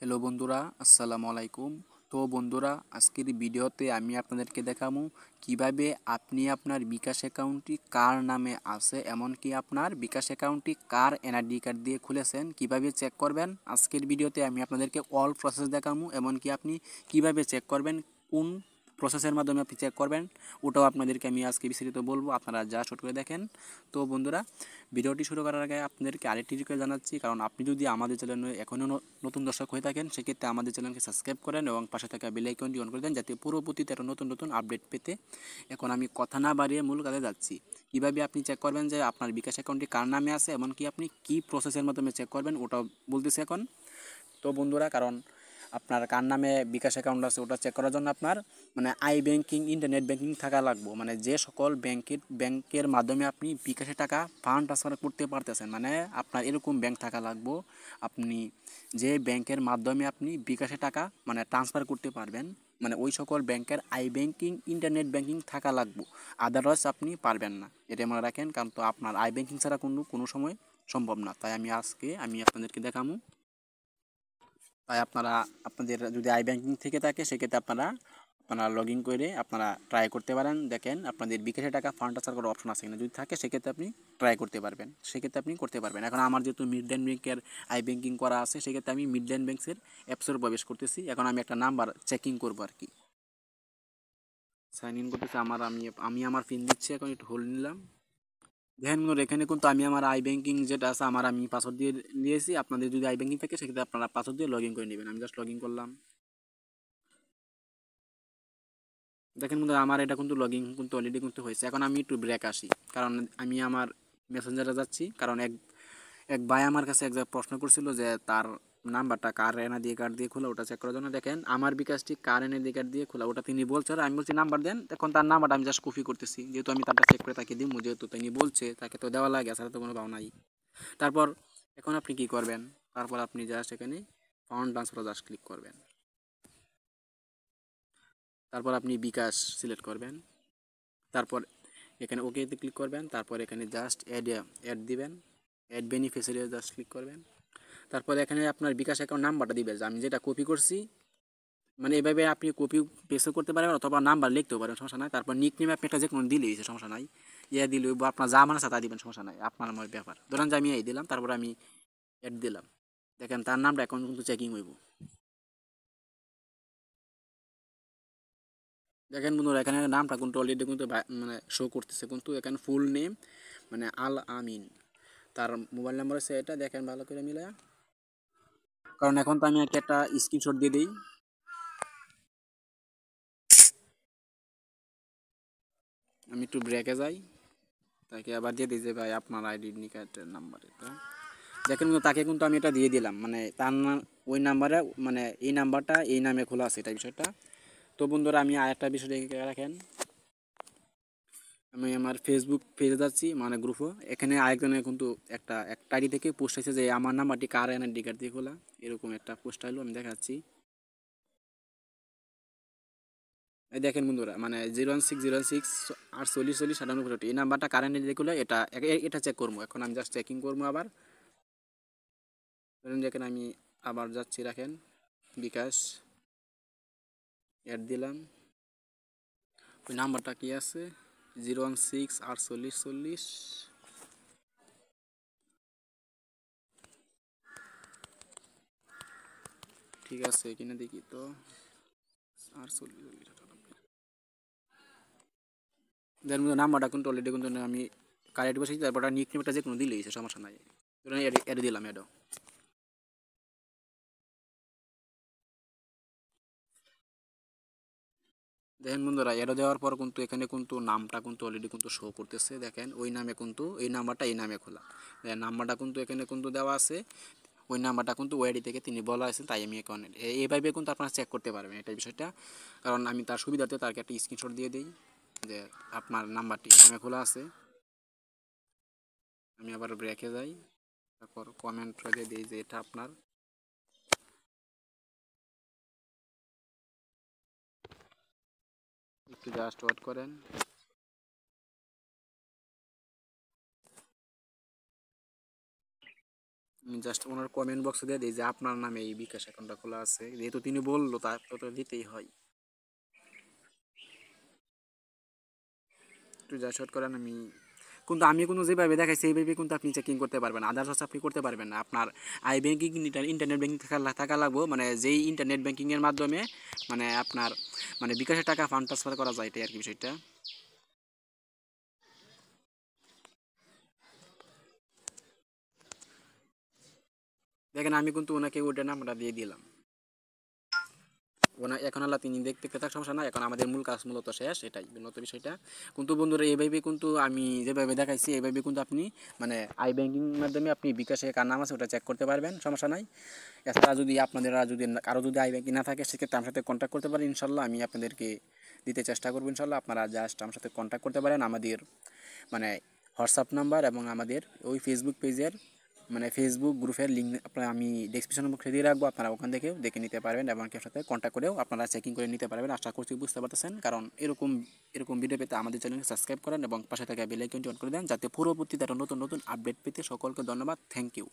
hello বন্ধুরা আসসালামু আলাইকুম তো বন্ধুরা আজকের ভিডিওতে আমি আপনাদেরকে দেখাবো কিভাবে আপনি আপনার বিকাশ অ্যাকাউন্টটি কার নামে আছে এমনকি আপনার বিকাশ অ্যাকাউন্টটি কার এনআরডি কার্ড দিয়ে খুলেছেন কিভাবে চেক করবেন আজকের ভিডিওতে আমি আপনাদেরকে অল প্রসেস দেখাবো এমনকি আপনি কিভাবে চেক করবেন কোন প্রসেসের মাধ্যমে আপনি চেক করবেন ওটাও আপনাদেরকে আমি আজকে বিস্তারিত বলবো আপনারা যা শট করে দেখেন তো বন্ধুরা ভিডিওটি শুরু করার আগে আপনাদেরকে আরেকটি রিকোয়েস্ট জানাচ্ছি কারণ আপনি যদি আমাদের চ্যানেলে এখনও নতুন দর্শক হয়ে থাকেন সেক্ষেত্রে আমাদের চ্যানেলকে সাবস্ক্রাইব করেন এবং পাশে থাকা বেলাইকনটি অন করে দেন যাতে পরবর্তীতে একটা নতুন নতুন আপডেট পেতে এখন আমি কথা না বাড়িয়ে মূল কাজে যাচ্ছি কীভাবে আপনি চেক করবেন যে আপনার বিকাশ অ্যাকাউন্টটি কার নামে আছে এমনকি আপনি কি প্রসেসের মাধ্যমে চেক করবেন ওটাও বলতেছি এখন তো বন্ধুরা কারণ আপনার কার নামে বিকাশ অ্যাকাউন্ট আছে ওটা চেক করার জন্য আপনার মানে আই ব্যাংকিং ইন্টারনেট ব্যাংকিং থাকা লাগবো মানে যে সকল ব্যাংকের ব্যাংকের মাধ্যমে আপনি বিকাশে টাকা ফান্ড ট্রান্সফার করতে পারতেছেন মানে আপনার এরকম ব্যাংক থাকা লাগবো আপনি যে ব্যাংকের মাধ্যমে আপনি বিকাশে টাকা মানে ট্রান্সফার করতে পারবেন মানে ওই সকল ব্যাংকের আই ব্যাংকিং ইন্টারনেট ব্যাংকিং থাকা লাগবো আদারওয়াইজ আপনি পারবেন না এটা মনে রাখেন কারণ তো আপনার আই ব্যাংকিং ছাড়া কোনো কোনো সময় সম্ভব না তাই আমি আজকে আমি আপনাদেরকে দেখামো তাই আপনারা আপনাদের যদি আই ব্যাঙ্কিং থেকে থাকে সেক্ষেত্রে আপনারা আপনারা লগ ইন করে আপনারা ট্রাই করতে পারেন দেখেন আপনাদের বিকাশে টাকা ফান্ড ট্রান্সফার করার অপশন আছে কিনা যদি থাকে সেক্ষেত্রে আপনি ট্রাই করতে পারবেন সেক্ষেত্রে আপনি করতে পারবেন এখন আমার যেহেতু মিডল্যান্ড ব্যাংকের আই ব্যাঙ্কিং করা আছে সেক্ষেত্রে আমি মিডল্যান্ড ব্যাংকের অ্যাপসের প্রবেশ করতেছি এখন আমি একটা নাম্বার চেকিং করবো আর কি সাইন ইন করতেছি আমার আমি আমি আমার পিন দিচ্ছি এখন একটু হোল্ড নিলাম ধ্যান এখানে কিন্তু আমি আমার আই ব্যাঙ্কিং যেটা আছে আমার আমি পাসওয়ার্ড দিয়ে দিয়েছি আপনাদের যদি আই ব্যাঙ্কিং থাকে সেক্ষেত্রে আপনারা পাসওয়ার্ড দিয়ে লগ ইন করে নেবেন আমি জাস্ট লগ ইন করলাম দেখেন কিন্তু আমার এটা কিন্তু লগ ইন কিন্তু অলরেডি কিন্তু হয়েছে এখন আমি একটু ব্রেক আসি কারণ আমি আমার মেসেঞ্জারে যাচ্ছি কারণ এক এক ভাই আমার কাছে এক প্রশ্ন করছিল যে তার নাম্বারটা কার এনআইডি কার্ড দিয়ে খোলা ওটা চেক করার জন্য দেখেন আমার বিকাশটি কার এনআইডি কার্ড দিয়ে খোলা ওটা তিনি বলছে আর আমি বলছি নাম্বার দেন এখন তার নাম্বারটা আমি জাস্ট কপি করতেছি যেহেতু আমি তারটা চেক করে তাকে দিব যেহেতু তিনি বলছে তাকে তো দেওয়া লাগে আসলে তো কোনো ভাও নাই তারপর এখন আপনি কি করবেন তারপর আপনি জাস্ট এখানে ফাউন্ড ট্রান্সফার জাস্ট ক্লিক করবেন তারপর আপনি বিকাশ সিলেক্ট করবেন তারপর এখানে ওকেতে ক্লিক করবেন তারপর এখানে জাস্ট অ্যাড অ্যাড দিবেন অ্যাড বেনিফিসিয়ারি জাস্ট ক্লিক করবেন তারপর এখানে আপনার বিকাশ অ্যাকাউন্ট নাম্বারটা দিবে যে আমি যেটা কপি করছি মানে এভাবে আপনি কপি পেস্টও করতে পারেন অথবা নাম্বার লিখতেও পারেন সমস্যা নাই তারপর নিক নেমে আপনি একটা যে কোনো দিলেই সমস্যা নাই ইয়া দিলে বা আপনার যা মানে তা দিবেন সমস্যা নাই আপনার আমার ব্যাপার ধরেন যে আমি এই দিলাম তারপর আমি অ্যাড দিলাম দেখেন তার নামটা এখন কিন্তু চেকিং হইব দেখেন বন্ধুরা এখানে নামটা কিন্তু অলরেডি কিন্তু মানে শো করতেছে কিন্তু এখানে ফুল নেম মানে আল আমিন তার মোবাইল নাম্বার হচ্ছে এটা দেখেন ভালো করে মিলে কারণ এখন তো আমি একটা একটা স্ক্রিনশট দিয়ে দিই আমি একটু ব্রেকে যাই তাকে আবার দিয়ে দিই যে ভাই আপনার আইডি কার্ডের নাম্বার এটা দেখেন কিন্তু তাকে কিন্তু আমি এটা দিয়ে দিলাম মানে তার নাম ওই নাম্বারে মানে এই নাম্বারটা এই নামে খোলা আছে এটা বিষয়টা তো বন্ধুরা আমি আর একটা বিষয় দেখে রাখেন আমি আমার ফেসবুক পেজে যাচ্ছি মানে গ্রুপও এখানে আরেকজনে কিন্তু একটা একটা আইডি থেকে পোস্ট আছে যে আমার নাম্বারটি কার এনে ডিগার দিয়ে খোলা এরকম একটা পোস্ট আইলো আমি দেখাচ্ছি এই দেখেন বন্ধুরা মানে zero one six zero six আর চল্লিশ চল্লিশ সাতান্ন পঁয়ষট্টি এই নাম্বারটা কারেন্ট দেখলে এটা এটা চেক করবো এখন আমি জাস্ট চেকিং করবো আবার দেখেন আমি আবার যাচ্ছি রাখেন বিকাশ অ্যাড দিলাম ওই নাম্বারটা কি আছে জিরো ওয়ান সিক্স আটচল্লিশ চল্লিশ ঠিক আছে এখানে দেখি তো আর চল্লিশ দেন নাম্বারটা কিন্তু অলরেডি কিন্তু আমি কারেক্ট বসেছি তারপর নিক নেমটা যে কোনো দিলেই সমস্যা নাই এড দিলাম এডো দেখেন বন্ধুরা এটা দেওয়ার পর কিন্তু এখানে কিন্তু নামটা কিন্তু অলরেডি কিন্তু শো করতেছে দেখেন ওই নামে কিন্তু এই নাম্বারটা এই নামে খোলা নাম্বারটা কিন্তু এখানে কিন্তু দেওয়া আছে ওই নাম্বারটা কিন্তু ওয়াইডি থেকে তিনি বলা আছেন তাই আমি এখন এইভাবে কিন্তু আপনারা চেক করতে পারবেন এটা বিষয়টা কারণ আমি তার সুবিধার্থে তারকে একটা স্ক্রিনশট দিয়ে দিই যে আপনার নাম্বারটি নামে খোলা আছে আমি আবার ব্রেকে যাই তারপর কমেন্ট করে দিই যে এটা আপনার একটু জাস্ট ওয়াট করেন আমি জাস্ট ওনার কমেন্ট বক্সে দিয়ে দিই যে আপনার নামে এই বিকাশ অ্যাকাউন্টটা খোলা আছে যেহেতু তিনি বললো তার তো দিতেই হয় একটু জাস্ট ওয়াট করেন আমি কিন্তু আমি কোনো যেভাবে দেখাই সেইভাবে কিন্তু আপনি চেকিং করতে পারবেন আদার্স হচ্ছে আপনি করতে পারবেন না আপনার আই ব্যাঙ্কিং ইন্টারনেট ব্যাঙ্কিং থাকা লাগবো মানে যেই ইন্টারনেট ব্যাঙ্কিংয়ের মাধ্যমে মানে আপনার মানে বিকাশের টাকা ফান্ড ট্রান্সফার করা যায় এটাই আর কি বিষয়টা দেখেন আমি কিন্তু ওনাকে ওটা নাম্বারটা দিয়ে দিলাম ওনা এখন আল্লাহ তিনি দেখতে থাক সমস্যা না এখন আমাদের মূল কাজ মূলত শেষ এটাই মূলত বিষয়টা কিন্তু বন্ধুরা এইভাবে কিন্তু আমি যেভাবে দেখাইছি এইভাবে কিন্তু আপনি মানে আই ব্যাঙ্কিং মাধ্যমে আপনি বিকাশে কার নাম আছে ওটা চেক করতে পারবেন সমস্যা নাই এছাড়া যদি আপনাদের যদি কারো যদি আই ব্যাঙ্কিং না থাকে সেক্ষেত্রে আমার সাথে কন্ট্যাক্ট করতে পারেন ইনশাল্লাহ আমি আপনাদেরকে দিতে চেষ্টা করবো ইনশাল্লাহ আপনারা জাস্ট আমার সাথে কন্ট্যাক্ট করতে পারেন আমাদের মানে হোয়াটসঅ্যাপ নাম্বার এবং আমাদের ওই ফেসবুক পেজের মানে ফেসবুক গ্রুপের লিঙ্ক আপনারা আমি ডেসক্রিপশন বক্সে দিয়ে রাখবো আপনারা ওখান থেকেও দেখে নিতে পারবেন এবং কেউ সাথে কন্ট্যাক্ট করেও আপনারা চেকিং করে নিতে পারবেন আশা করছি বুঝতে পারতেছেন কারণ এরকম এরকম ভিডিও পেতে আমাদের চ্যানেলকে সাবস্ক্রাইব করেন এবং পাশে থাকা বেলাইকনটি অন করে দেন যাতে তারা নতুন নতুন আপডেট পেতে সকলকে ধন্যবাদ থ্যাংক ইউ